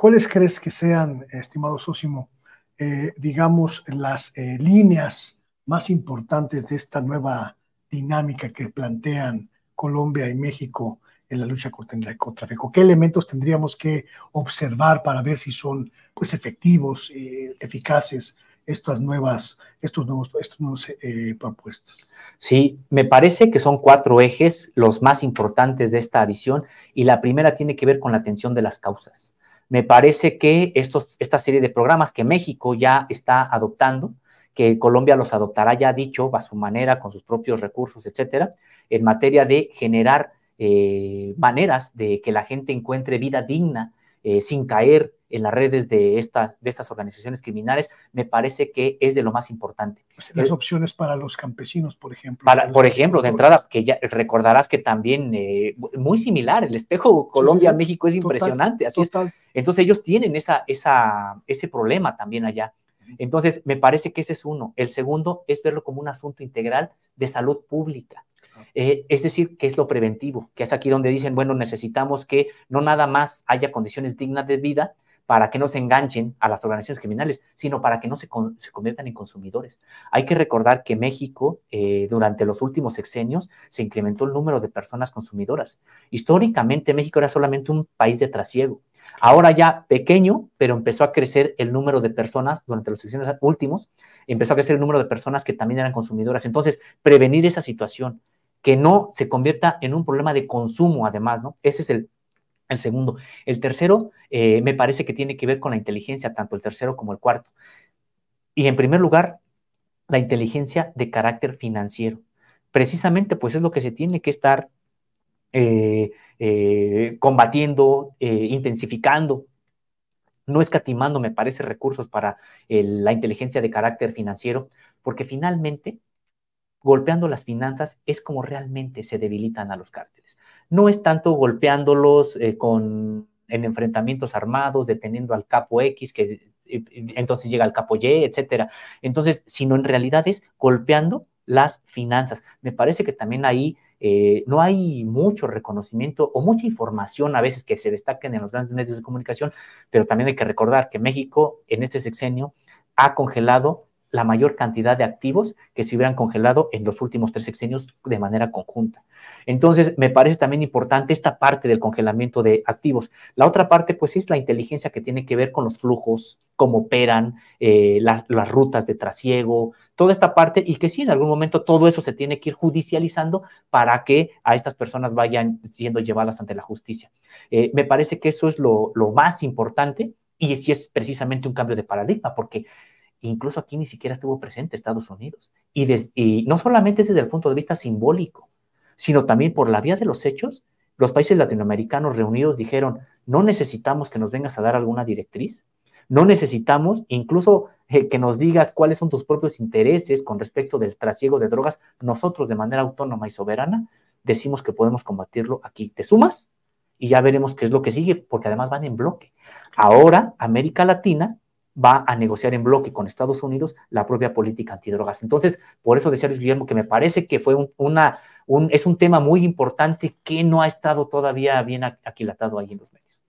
¿Cuáles crees que sean, estimado Sósimo, eh, digamos, las eh, líneas más importantes de esta nueva dinámica que plantean Colombia y México en la lucha contra el narcotráfico? ¿Qué elementos tendríamos que observar para ver si son pues, efectivos, y eh, eficaces estas nuevas, estos nuevos, propuestas? Sí, me parece que son cuatro ejes los más importantes de esta visión y la primera tiene que ver con la atención de las causas me parece que estos, esta serie de programas que México ya está adoptando, que Colombia los adoptará ya dicho a su manera, con sus propios recursos, etcétera, en materia de generar eh, maneras de que la gente encuentre vida digna eh, sin caer en las redes de, estas de estas organizaciones criminales, me parece que es de lo más importante. Las eh, opciones para los campesinos, por ejemplo. por ejemplo, de entrada, que ya recordarás que también, eh, muy similar, el espejo Colombia-México es impresionante, así Entonces ellos tienen esa, esa, ese problema también allá. Entonces, me parece que ese es uno. El segundo es verlo como un asunto integral de salud pública. Eh, es decir, que es lo preventivo, que es aquí donde dicen, bueno, necesitamos que no nada más haya condiciones dignas de vida para que no se enganchen a las organizaciones criminales, sino para que no se, conviertan en consumidores. Hay que recordar que México eh, durante los últimos sexenios se incrementó el número de personas consumidoras. Históricamente México era solamente un país de trasiego. Ahora ya pequeño, pero empezó a crecer el número de personas durante los sexenios últimos, empezó a crecer el número de personas que también eran consumidoras. Entonces, prevenir esa situación, que no se convierta en un problema de consumo, además, ¿no? Ese es el, segundo. El tercero, eh, me parece que tiene que ver con la inteligencia, tanto el tercero como el cuarto. Y en primer lugar, la inteligencia de carácter financiero. Precisamente, pues es lo que se tiene que estar eh, eh, combatiendo, intensificando, no escatimando, me parece, recursos para la inteligencia de carácter financiero, porque finalmente golpeando las finanzas es como realmente se debilitan a los cárteles. No es tanto golpeándolos eh, con, en enfrentamientos armados, deteniendo al capo X, que entonces llega al capo Y, etcétera. Entonces, sino en realidad es golpeando las finanzas. Me parece que también ahí eh, no hay mucho reconocimiento o mucha información a veces que se destaquen en los grandes medios de comunicación, pero también hay que recordar que México en este sexenio ha congelado la mayor cantidad de activos que se hubieran congelado en los últimos tres sexenios de manera conjunta. Entonces, me parece también importante esta parte del congelamiento de activos. La otra parte, pues, es la inteligencia que tiene que ver con los flujos, cómo operan, eh, las, rutas de trasiego, toda esta parte, y que sí, en algún momento todo eso se tiene que ir judicializando para que a estas personas vayan siendo llevadas ante la justicia. Eh, me parece que eso es lo, lo más importante y si es precisamente un cambio de paradigma, porque incluso aquí ni siquiera estuvo presente Estados Unidos. Y, no solamente desde el punto de vista simbólico, sino también por la vía de los hechos, los países latinoamericanos reunidos dijeron, no necesitamos que nos vengas a dar alguna directriz, no necesitamos incluso eh, que nos digas cuáles son tus propios intereses con respecto del trasiego de drogas. Nosotros de manera autónoma y soberana decimos que podemos combatirlo aquí. ¿Te sumas? Y ya veremos qué es lo que sigue, porque además van en bloque. Ahora América Latina va a negociar en bloque con Estados Unidos la propia política antidrogas. Entonces, por eso decía Luis Guillermo que me parece que fue una, un, es un tema muy importante que no ha estado todavía bien aquilatado ahí en los medios.